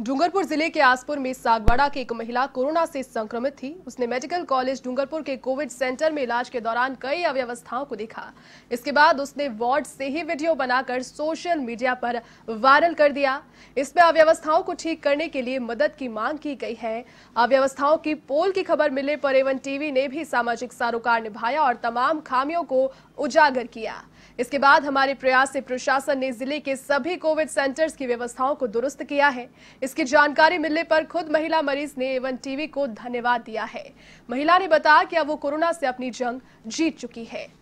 डूंगरपुर जिले के आसपुर में सागवाड़ा की एक महिला कोरोना से संक्रमित थी उसने मेडिकल कॉलेज डूंगरपुर के कोविड सेंटर में इलाज के दौरान कई अव्यवस्थाओं को देखा इसके बाद उसने वार्ड से ही वीडियो बनाकर सोशल मीडिया पर वायरल कर दिया इसमें अव्यवस्थाओं को ठीक करने के लिए मदद की मांग की गई है अव्यवस्थाओं की पोल की खबर मिलने पर एवन टीवी ने भी सामाजिक सारोकार निभाया और तमाम खामियों को उजागर किया इसके बाद हमारे प्रयास से प्रशासन ने जिले के सभी कोविड सेंटर्स की व्यवस्थाओं को दुरुस्त किया है इसकी जानकारी मिलने पर खुद महिला मरीज ने एवन टीवी को धन्यवाद दिया है महिला ने बताया कि अब वो कोरोना से अपनी जंग जीत चुकी है